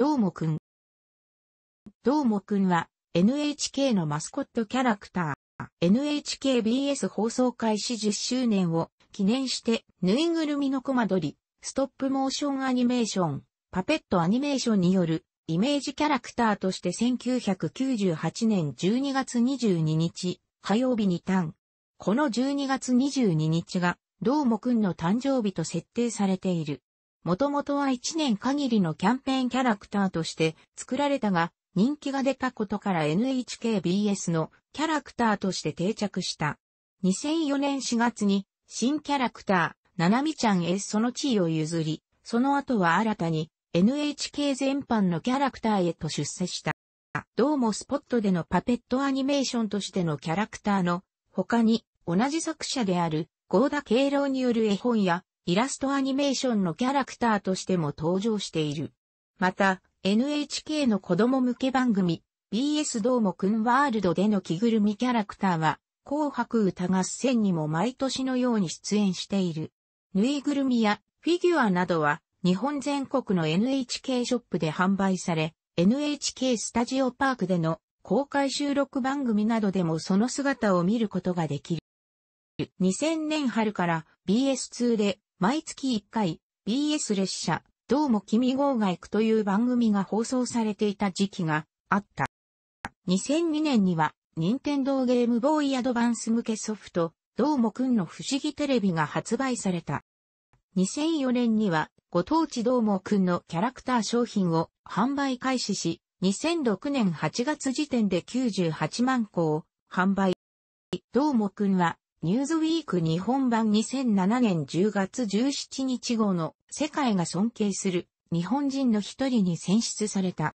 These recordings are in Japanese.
どーもくん。どーもくんは NHK のマスコットキャラクター、NHKBS 放送開始10周年を記念して、ぬいぐるみのコマ撮り、ストップモーションアニメーション、パペットアニメーションによるイメージキャラクターとして1998年12月22日、火曜日にタこの12月22日が、どーもくんの誕生日と設定されている。もともとは1年限りのキャンペーンキャラクターとして作られたが、人気が出たことから NHKBS のキャラクターとして定着した。2004年4月に新キャラクター、ななみちゃんへその地位を譲り、その後は新たに NHK 全般のキャラクターへと出世した。どうもスポットでのパペットアニメーションとしてのキャラクターの他に同じ作者である合田敬郎による絵本やイラストアニメーションのキャラクターとしても登場している。また、NHK の子供向け番組、BS どーもくんワールドでの着ぐるみキャラクターは、紅白歌合戦にも毎年のように出演している。ぬいぐるみやフィギュアなどは、日本全国の NHK ショップで販売され、NHK スタジオパークでの公開収録番組などでもその姿を見ることができる。2000年春から BS2 で毎月1回、BS 列車、どうも君号が行くという番組が放送されていた時期があった。2002年には、任天堂ゲームボーイアドバンス向けソフト、どうもくんの不思議テレビが発売された。2004年には、ご当地どうもくんのキャラクター商品を販売開始し、2006年8月時点で98万個を販売。どうもくんはニューズウィーク日本版2007年10月17日号の世界が尊敬する日本人の一人に選出された。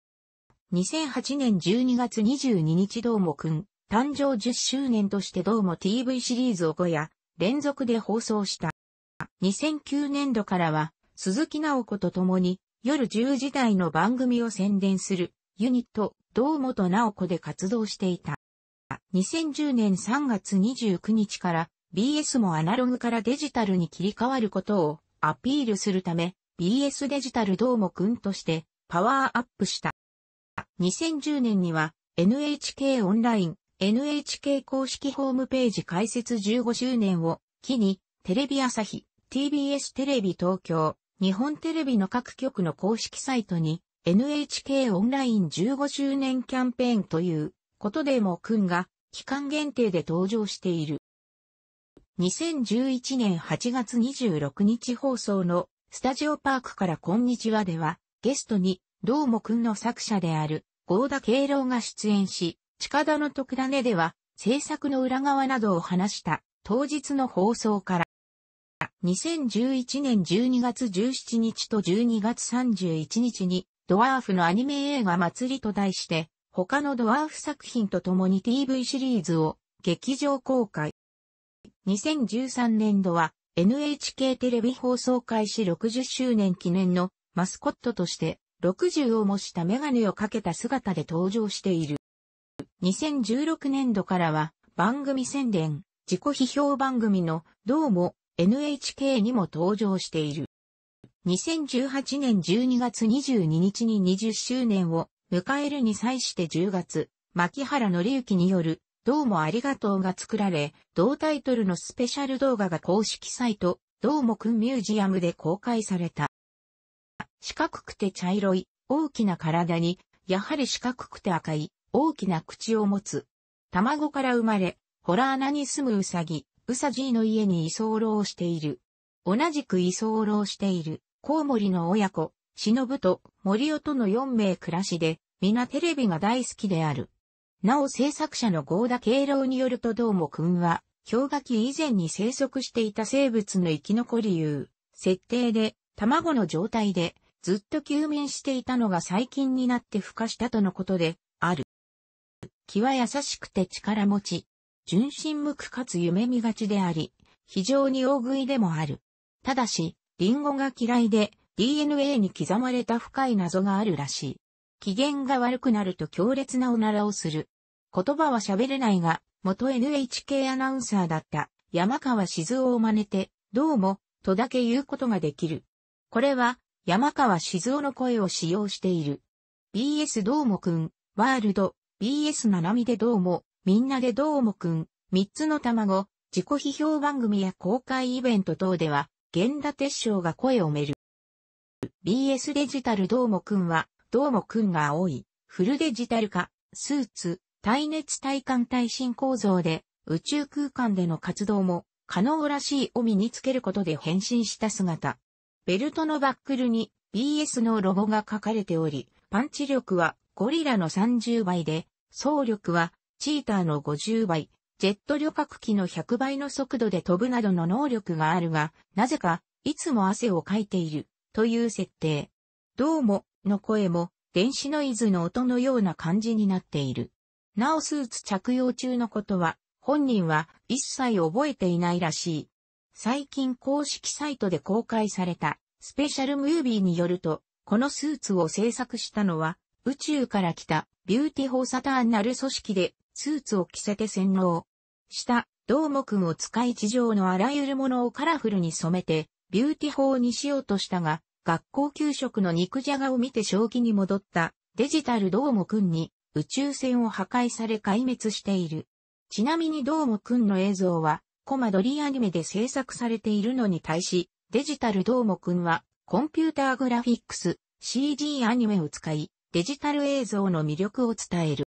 2008年12月22日どうもくん、誕生10周年としてどうも TV シリーズを5夜連続で放送した。2009年度からは鈴木直子と共に夜10時台の番組を宣伝するユニットどうもと直子で活動していた。2010年3月29日から BS もアナログからデジタルに切り替わることをアピールするため BS デジタルどうもくんとしてパワーアップした。2010年には NHK オンライン NHK 公式ホームページ開設15周年を機にテレビ朝日 TBS テレビ東京日本テレビの各局の公式サイトに NHK オンライン15周年キャンペーンということでも君が期間限定で登場している。2011年8月26日放送のスタジオパークからこんにちはではゲストにどうもくんの作者である合田敬郎が出演し、近田の特ダネでは制作の裏側などを話した当日の放送から。2011年12月17日と12月31日にドワーフのアニメ映画祭りと題して他のドワーフ作品と共に TV シリーズを劇場公開。2013年度は NHK テレビ放送開始60周年記念のマスコットとして60を模したメガネをかけた姿で登場している。2016年度からは番組宣伝、自己批評番組のどうも NHK にも登場している。2018年12月22日に20周年を迎えるに際して10月、牧原紀之による、どうもありがとうが作られ、同タイトルのスペシャル動画が公式サイト、どうもくんミュージアムで公開された。四角くて茶色い、大きな体に、やはり四角くて赤い、大きな口を持つ。卵から生まれ、ホラー穴に住むウサギ、ウサジーの家に居候している。同じく居候している、コウモリの親子、忍と森尾との4名暮らしで、皆テレビが大好きである。なお制作者の合田敬郎によるとどうもくんは、氷河期以前に生息していた生物の生き残りう設定で、卵の状態で、ずっと休眠していたのが最近になって孵化したとのことで、ある。気は優しくて力持ち、純真無垢かつ夢見がちであり、非常に大食いでもある。ただし、リンゴが嫌いで、DNA に刻まれた深い謎があるらしい。機嫌が悪くなると強烈なおならをする。言葉は喋れないが、元 NHK アナウンサーだった山川静夫を真似て、どうも、とだけ言うことができる。これは、山川静夫の声を使用している。BS どうもくん、ワールド、BS ななみでどうも、みんなでどうもくん、三つの卵、自己批評番組や公開イベント等では、源田鉄章が声をめる。BS デジタルどうもくんは、どうもくんが多い、フルデジタル化、スーツ、耐熱耐寒耐震構造で、宇宙空間での活動も、可能らしいを身につけることで変身した姿。ベルトのバックルに BS のロゴが書かれており、パンチ力はゴリラの30倍で、走力はチーターの50倍、ジェット旅客機の100倍の速度で飛ぶなどの能力があるが、なぜか、いつも汗をかいている。という設定。どうも、の声も、電子ノイズの音のような感じになっている。なおスーツ着用中のことは、本人は一切覚えていないらしい。最近公式サイトで公開されたスペシャルムービーによると、このスーツを制作したのは、宇宙から来たビューティフォーサターンなる組織で、スーツを着せて洗脳した、どうもくんを使い地上のあらゆるものをカラフルに染めて、ビューティフォーにしようとしたが、学校給食の肉じゃがを見て正気に戻ったデジタルどーもくんに宇宙船を破壊され壊滅している。ちなみにどーもくんの映像はコマ撮りアニメで制作されているのに対し、デジタルどーもくんはコンピューターグラフィックス、CG アニメを使い、デジタル映像の魅力を伝える。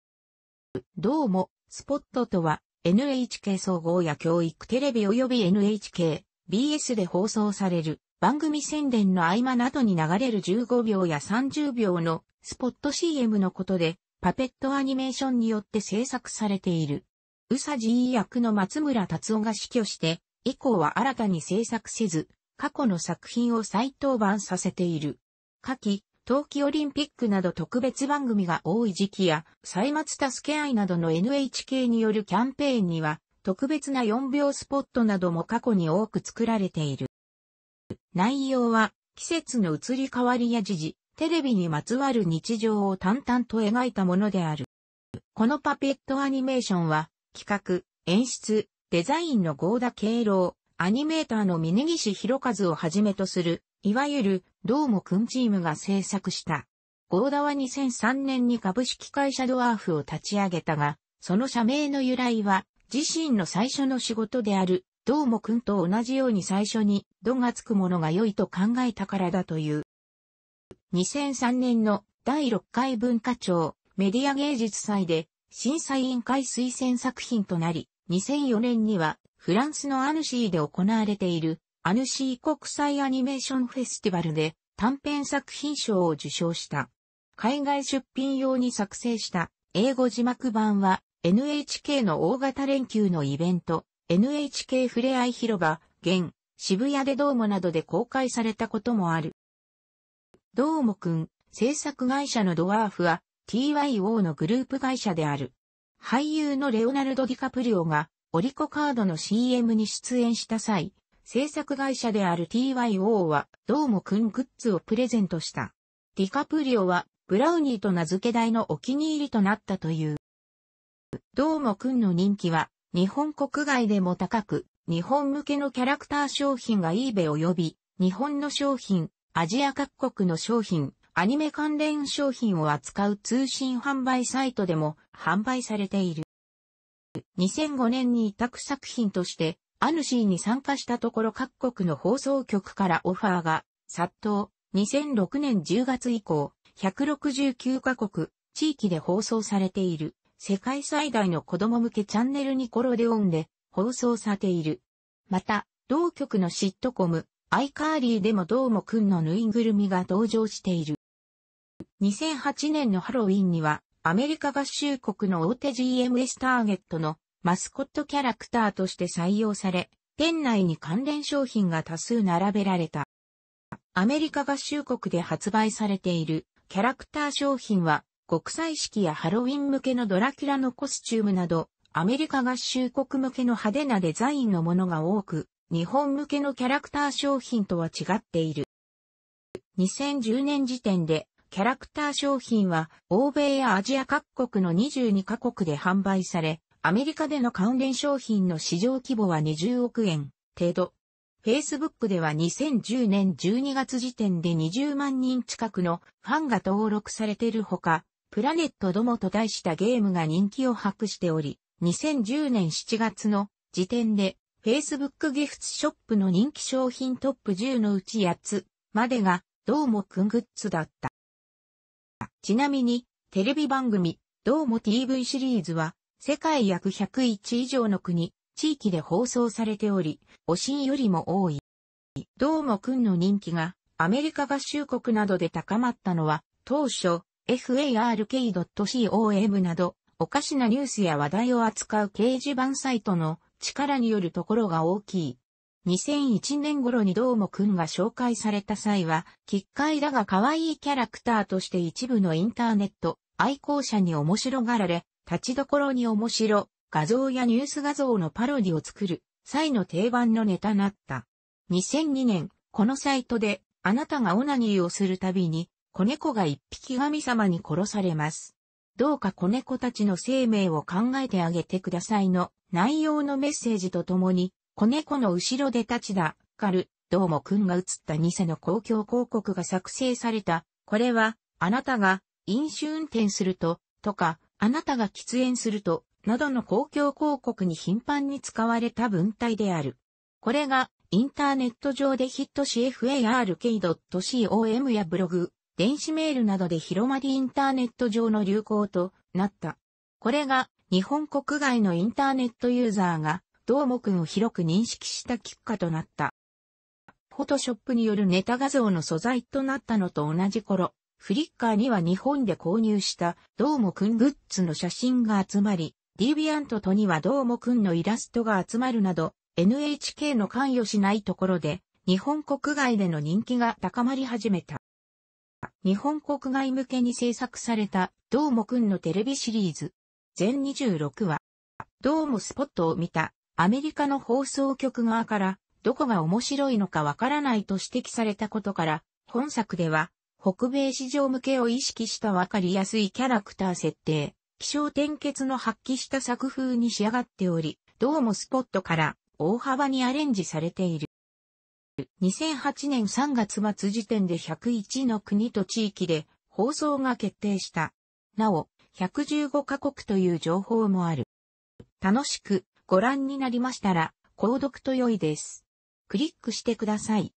どーも、スポットとは、NHK 総合や教育テレビ及び NHK、BS で放送される、番組宣伝の合間などに流れる15秒や30秒のスポット CM のことで、パペットアニメーションによって制作されている。宇佐治役の松村達夫が死去して、以降は新たに制作せず、過去の作品を再登板させている。夏季、冬季オリンピックなど特別番組が多い時期や、歳末助け合いなどの NHK によるキャンペーンには、特別な4秒スポットなども過去に多く作られている。内容は、季節の移り変わりや時事、テレビにまつわる日常を淡々と描いたものである。このパペットアニメーションは、企画、演出、デザインの合田敬老、アニメーターの峯岸博和をはじめとする、いわゆる、どうもくんチームが制作した。合田は2003年に株式会社ドワーフを立ち上げたが、その社名の由来は、自身の最初の仕事である、どうもくんと同じように最初に度がつくものが良いと考えたからだという。2003年の第6回文化庁メディア芸術祭で審査委員会推薦作品となり、2004年にはフランスのアヌシーで行われているアヌシー国際アニメーションフェスティバルで短編作品賞を受賞した。海外出品用に作成した英語字幕版は NHK の大型連休のイベント NHK ふれあい広場現渋谷でドーモなどで公開されたこともある。ドーモくん、制作会社のドワーフは TYO のグループ会社である。俳優のレオナルド・ディカプリオがオリコカードの CM に出演した際、制作会社である TYO はドーモくんグッズをプレゼントした。ディカプリオはブラウニーと名付け代のお気に入りとなったという。ドーモくんの人気は日本国外でも高く、日本向けのキャラクター商品が eBay 及び、日本の商品、アジア各国の商品、アニメ関連商品を扱う通信販売サイトでも販売されている。2005年に委託作品として、アヌシーに参加したところ各国の放送局からオファーが殺到。2006年10月以降、169カ国、地域で放送されている、世界最大の子供向けチャンネルニコロデオンで放送されている。また、同局のシットコム、アイカーリーでもどうもくんのぬいぐるみが登場している。2008年のハロウィンには、アメリカ合衆国の大手 GMS ターゲットのマスコットキャラクターとして採用され、店内に関連商品が多数並べられた。アメリカ合衆国で発売されているキャラクター商品は、国際式やハロウィン向けのドラキュラのコスチュームなど、アメリカ合衆国向けの派手なデザインのものが多く、日本向けのキャラクター商品とは違っている。2010年時点で、キャラクター商品は、欧米やアジア各国の22カ国で販売され、アメリカでの関連商品の市場規模は20億円程度。Facebook では2010年12月時点で20万人近くのファンが登録されているほか、プラネットドモと題したゲームが人気を博しており、2010年7月の時点で Facebook ギフツショップの人気商品トップ10のうち8つまでがどうもくんグッズだった。ちなみにテレビ番組どうも TV シリーズは世界約101以上の国、地域で放送されており、おしんよりも多い。どうもくんの人気がアメリカ合衆国などで高まったのは当初 fark.com などおかしなニュースや話題を扱う掲示板サイトの力によるところが大きい。2001年頃にどうもくんが紹介された際は、かいだが可愛いキャラクターとして一部のインターネット、愛好者に面白がられ、立ちどころに面白、画像やニュース画像のパロディを作る、際の定番のネタなった。2002年、このサイトで、あなたがオナニーをするたびに、子猫が一匹神様に殺されます。どうか子猫たちの生命を考えてあげてくださいの内容のメッセージとともに、子猫の後ろで立ちだ、かる、どうもくんが映った偽の公共広告が作成された。これは、あなたが飲酒運転すると、とか、あなたが喫煙すると、などの公共広告に頻繁に使われた文体である。これが、インターネット上でヒットし f a r k c o m やブログ、電子メールなどで広まりインターネット上の流行となった。これが日本国外のインターネットユーザーがどーもくんを広く認識したきっかとなった。フォトショップによるネタ画像の素材となったのと同じ頃、フリッカーには日本で購入したどーもくんグッズの写真が集まり、ディビアントとにはどーもくんのイラストが集まるなど、NHK の関与しないところで、日本国外での人気が高まり始めた。日本国外向けに制作された、どうもくんのテレビシリーズ。全26話。どうもスポットを見た、アメリカの放送局側から、どこが面白いのかわからないと指摘されたことから、本作では、北米市場向けを意識したわかりやすいキャラクター設定、気象転結の発揮した作風に仕上がっており、どうもスポットから大幅にアレンジされている。2008年3月末時点で101の国と地域で放送が決定した。なお、115カ国という情報もある。楽しくご覧になりましたら、購読と良いです。クリックしてください。